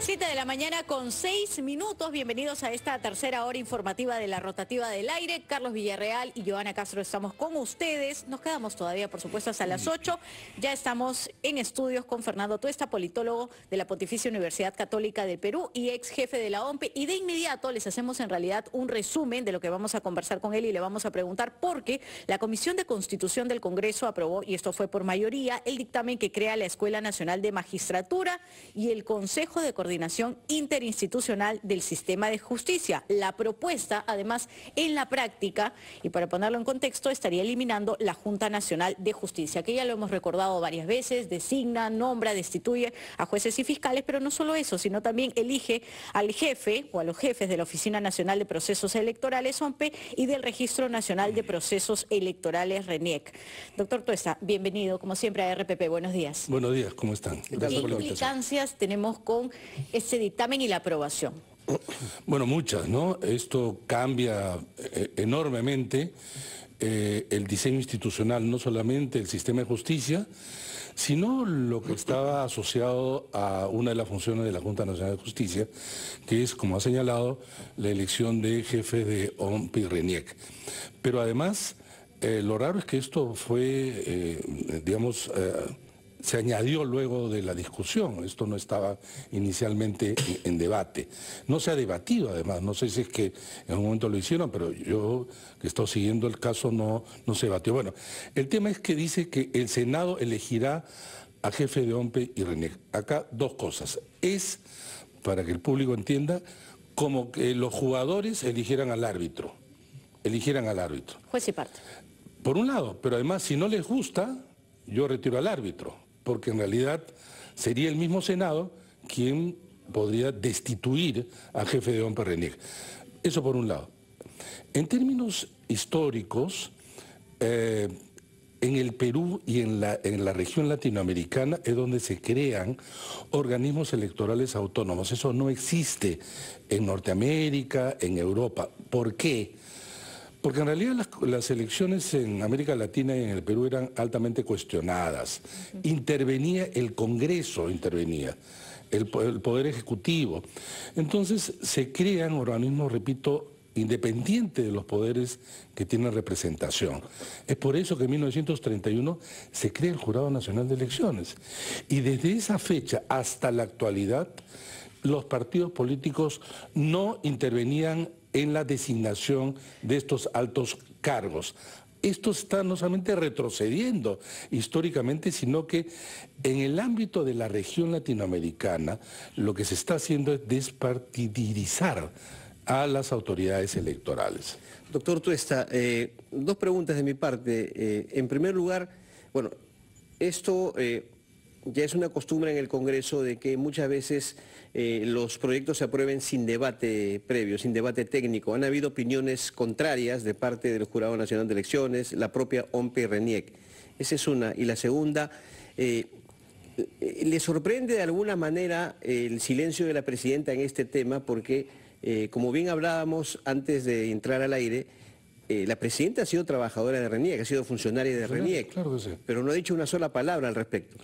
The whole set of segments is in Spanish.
Siete de la mañana con seis minutos. Bienvenidos a esta tercera hora informativa de la rotativa del aire. Carlos Villarreal y Joana Castro estamos con ustedes. Nos quedamos todavía, por supuesto, hasta las 8. Ya estamos en estudios con Fernando Tuesta, politólogo de la Pontificia Universidad Católica de Perú y ex jefe de la OMP. Y de inmediato les hacemos en realidad un resumen de lo que vamos a conversar con él y le vamos a preguntar por qué la Comisión de Constitución del Congreso aprobó, y esto fue por mayoría, el dictamen que crea la Escuela Nacional de Magistratura y el Consejo de Coordinación coordinación interinstitucional del sistema de justicia. La propuesta, además, en la práctica, y para ponerlo en contexto, estaría eliminando la Junta Nacional de Justicia, que ya lo hemos recordado varias veces, designa, nombra, destituye a jueces y fiscales, pero no solo eso, sino también elige al jefe o a los jefes de la Oficina Nacional de Procesos Electorales, OMPE, y del Registro Nacional de Procesos Electorales, RENIEC. Doctor Tuesta, bienvenido, como siempre, a RPP. Buenos días. Buenos días, ¿cómo están? Gracias tenemos con ese dictamen y la aprobación? Bueno, muchas, ¿no? Esto cambia eh, enormemente eh, el diseño institucional, no solamente el sistema de justicia, sino lo que estaba asociado a una de las funciones de la Junta Nacional de Justicia, que es, como ha señalado, la elección de jefe de OMP Pero además, eh, lo raro es que esto fue, digamos, se añadió luego de la discusión, esto no estaba inicialmente en, debate. No se ha debatido además, no sé si es que en un momento lo hicieron, pero yo que he estado siguiendo el caso no, no se debatió. Bueno, el tema es que dice que el Senado elegirá a jefe de OMPE y René. Acá dos cosas. Es, para que el público entienda, como que los jugadores eligieran al árbitro. Eligieran al árbitro. Juez y parte. Por un lado, pero además si no les gusta, yo retiro al árbitro porque en realidad sería el mismo Senado quien podría destituir al jefe de Perrenier. Eso por un lado. En términos históricos, eh, en el Perú y en la, en la región latinoamericana es donde se crean organismos electorales autónomos. Eso no existe en Norteamérica, en Europa. ¿Por qué? Porque en realidad las, elecciones en América Latina y en el Perú eran altamente cuestionadas. Intervenía el Congreso, intervenía el, Poder Ejecutivo. Entonces se crean organismos, repito, independientes de los poderes que tienen representación. Es por eso que en 1931 se crea el Jurado Nacional de Elecciones. Y desde esa fecha hasta la actualidad, los partidos políticos no intervenían en la designación de estos altos cargos. Esto está no solamente retrocediendo históricamente, sino que en el ámbito de la región latinoamericana lo que se está haciendo es despartidizar a las autoridades electorales. Doctor Tuesta, eh, dos preguntas de mi parte. Eh, en primer lugar, bueno, esto... Eh, ya es una costumbre en el Congreso de que muchas veces eh, los proyectos se aprueben sin debate previo, sin debate técnico. Han habido opiniones contrarias de parte del Jurado Nacional de Elecciones, la propia OMPE RENIEC. Esa es una. Y la segunda, eh, eh, ¿le sorprende de alguna manera el silencio de la Presidenta en este tema? Porque, como bien hablábamos antes de entrar al aire, la presidenta ha sido trabajadora de RENIEC, ha sido funcionaria de RENIEC, pero no ha dicho una sola palabra al respecto.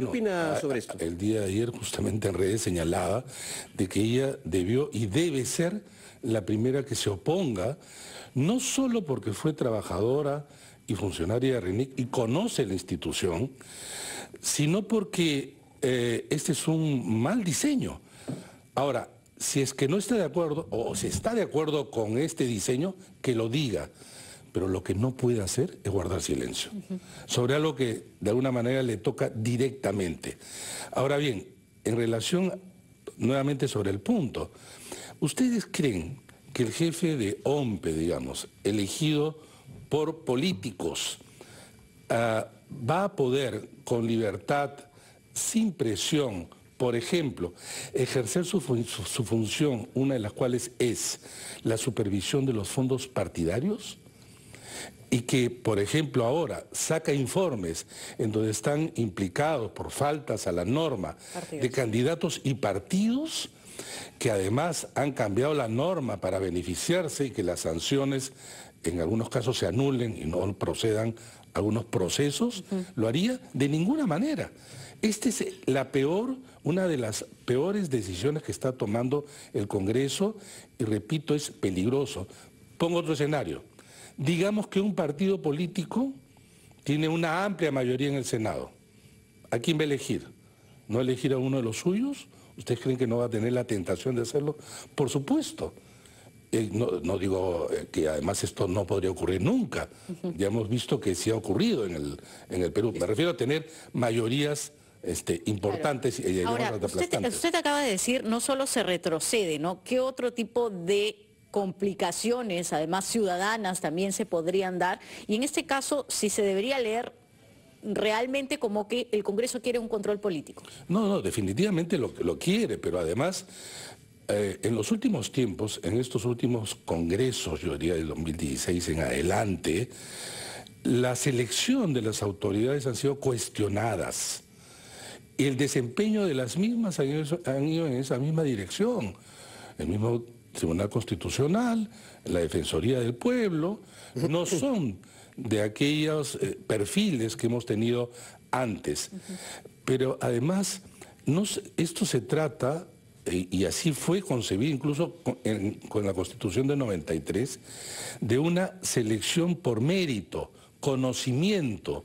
¿Qué opina sobre esto? El día de ayer justamente en redes señalaba de que ella debió y debe ser la primera que se oponga, no solo porque fue trabajadora y funcionaria de RENIC y conoce la institución, sino porque eh, este es un mal diseño. Ahora, si es que no está de acuerdo o si está de acuerdo con este diseño, que lo diga pero lo que no puede hacer es guardar silencio. Sobre algo que de alguna manera le toca directamente. Ahora bien, en relación nuevamente sobre el punto, ¿ustedes creen que el jefe de OMPE, digamos, elegido por políticos, ah, va a poder con libertad, sin presión, por ejemplo, ejercer su función, una de las cuales es la supervisión de los fondos partidarios? y que, por ejemplo, ahora saca informes en donde están implicados por faltas a la norma de candidatos y partidos que además han cambiado la norma para beneficiarse y que las sanciones en algunos casos se anulen y no procedan algunos procesos, lo haría de ninguna manera. Esta es la peor, una de las peores decisiones que está tomando el Congreso y repito, es peligroso. Pongo otro escenario. Digamos que un partido político tiene una amplia mayoría en el Senado. ¿A quién va a elegir? ¿No elegir a uno de los suyos? ¿Ustedes creen que no va a tener la tentación de hacerlo? Por supuesto. Eh, no, digo eh, que además esto no podría ocurrir nunca. Ya hemos visto que sí ha ocurrido en el, en el Perú. Me refiero a tener mayorías este, importantes y Ahora, usted, usted acaba de decir, no solo se retrocede, ¿no? ¿Qué otro tipo de complicaciones, además ciudadanas también se podrían dar. Y en este caso, si se debería leer realmente como que el Congreso quiere un control político. No, no, definitivamente lo, lo quiere, pero además eh, en los últimos tiempos, en estos últimos congresos, yo diría del 2016 en adelante, la selección de las autoridades han sido cuestionadas y el desempeño de las mismas han ido, han ido en esa misma dirección. El mismo Tribunal Constitucional, la Defensoría del Pueblo, no son de aquellos eh, perfiles que hemos tenido antes. Pero además, no, esto se trata, eh, y así fue concebido incluso con, la Constitución de 93, de una selección por mérito, conocimiento.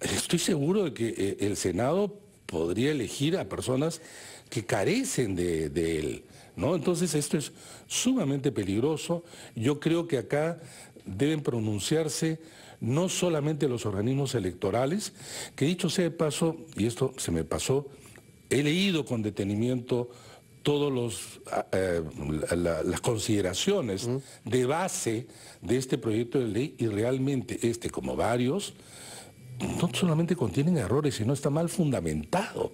Estoy seguro de que eh, el Senado podría elegir a personas que carecen de él. Entonces esto es sumamente peligroso. Yo creo que acá deben pronunciarse no solamente los organismos electorales, que dicho sea de paso, y esto se me pasó, he leído con detenimiento todas ah, eh, las consideraciones de base de este proyecto de ley y realmente este, como varios, no solamente contienen errores, sino está mal fundamentado.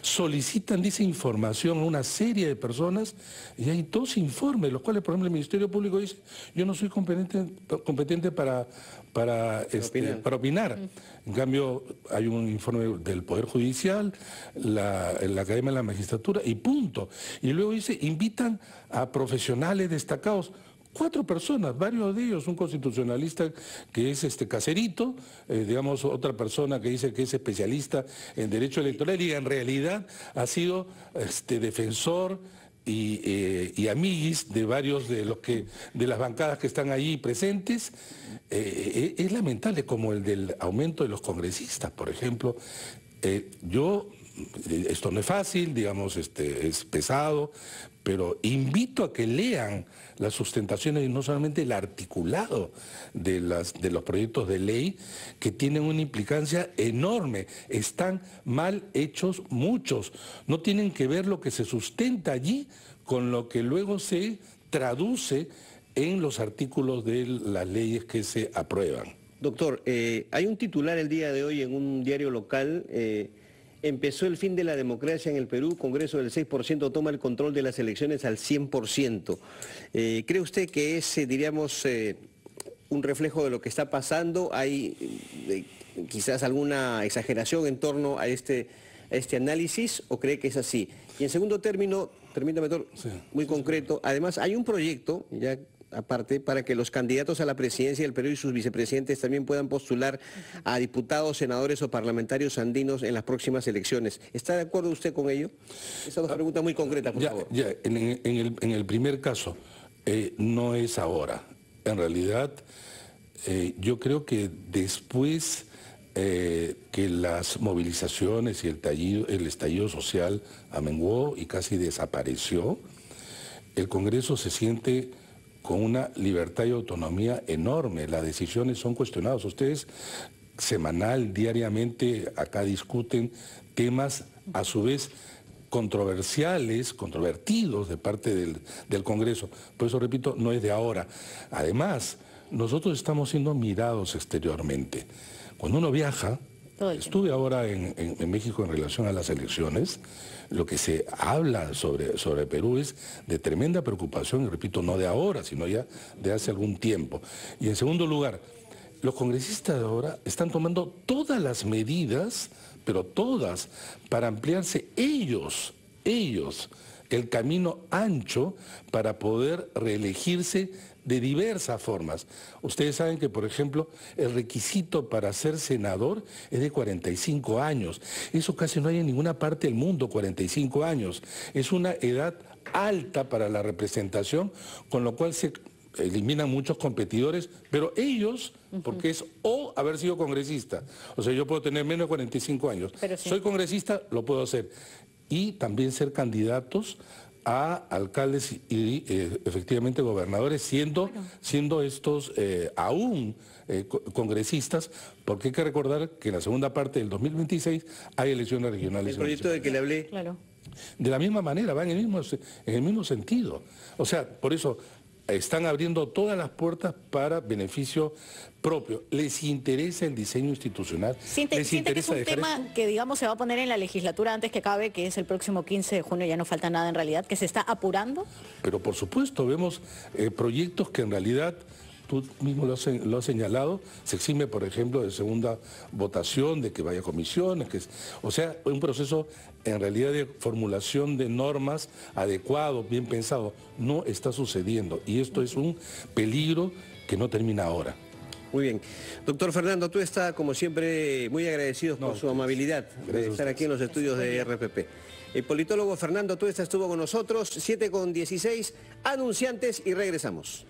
Solicitan, dice, información a una serie de personas y hay dos informes, los cuales, por ejemplo, el Ministerio Público dice, yo no soy competente, competente para, para, este, opinar. En cambio, hay un informe del Poder Judicial, la, la Academia de la Magistratura y punto. Y luego dice, invitan a profesionales destacados cuatro personas, varios de ellos, un constitucionalista que es este caserito, eh, digamos otra persona que dice que es especialista en derecho electoral y en realidad ha sido este, defensor y, eh, amiguis de varios de los que de las bancadas que están ahí presentes eh, es lamentable como el del aumento de los congresistas por ejemplo yo esto no es fácil digamos este es pesado pero invito a que lean las sustentaciones y no solamente el articulado de, las, de los proyectos de ley que tienen una implicancia enorme, están mal hechos muchos, no tienen que ver lo que se sustenta allí con lo que luego se traduce en los artículos de las leyes que se aprueban. Doctor, eh, hay un titular el día de hoy en un diario local. Eh, Empezó el fin de la democracia en el Perú, Congreso del 6% toma el control de las elecciones al 100%. Eh, ¿Cree usted que es, eh, diríamos, eh, un reflejo de lo que está pasando? ¿Hay quizás alguna exageración en torno a este, este análisis o cree que es así? Y en segundo término, permítame, muy concreto, además hay un proyecto, ya aparte, para que los candidatos a la presidencia del Perú y sus vicepresidentes también puedan postular a diputados, senadores o parlamentarios andinos en las próximas elecciones. ¿Está de acuerdo usted con ello? Esa es una pregunta muy concreta, por favor. en, el, primer caso, eh, no es ahora. En realidad, eh, yo creo que después... Eh, que las movilizaciones y el, el estallido social amenguó y casi desapareció, el Congreso se siente con una libertad y autonomía enorme. Las decisiones son cuestionadas. Ustedes semanal, diariamente, acá discuten temas a su vez controversiales, controvertidos de parte del, Congreso. Por eso, repito, no es de ahora. Además, nosotros estamos siendo mirados exteriormente. Cuando uno viaja, Estuve ahora en, México en relación a las elecciones. Lo que se habla sobre, sobre Perú es de tremenda preocupación, y repito, no de ahora, sino ya de hace algún tiempo. Y en segundo lugar, los congresistas de ahora están tomando todas las medidas, pero todas, para ampliarse ellos, ellos, el camino ancho para poder reelegirse de diversas formas. Ustedes saben que, por ejemplo, el requisito para ser senador es de 45 años. Eso casi no hay en ninguna parte del mundo, 45 años. Es una edad alta para la representación, con lo cual se eliminan muchos competidores, pero ellos, porque es o haber sido congresista, o sea, yo puedo tener menos de 45 años, soy congresista, lo puedo hacer, y también ser candidatos a alcaldes y eh, efectivamente gobernadores, siendo, siendo estos eh, aún eh, congresistas, porque hay que recordar que en la segunda parte del 2026 hay elecciones regionales. El proyecto de que le hablé. De la misma manera, va en el mismo, en el mismo sentido. O sea, por eso están abriendo todas las puertas para beneficio propio. ¿Les interesa el diseño institucional? Siente, ¿Les interesa que es un tema que, digamos, se va a poner en la legislatura antes que acabe, que es el próximo 15 de junio, ya no falta nada en realidad, que se está apurando? Pero por supuesto, vemos eh, proyectos que en realidad tú mismo lo has, señalado, se exime, por ejemplo, de segunda votación, de que vaya a comisiones, que, o sea, un proceso en realidad de formulación de normas adecuado, bien pensado, no está sucediendo y esto es un peligro que no termina ahora. Muy bien. Doctor Fernando, tú estás, como siempre, muy agradecidos por su amabilidad de estar aquí en los estudios de RPP. El politólogo Fernando Tuesta estuvo con nosotros, 7 con 16, anunciantes y regresamos.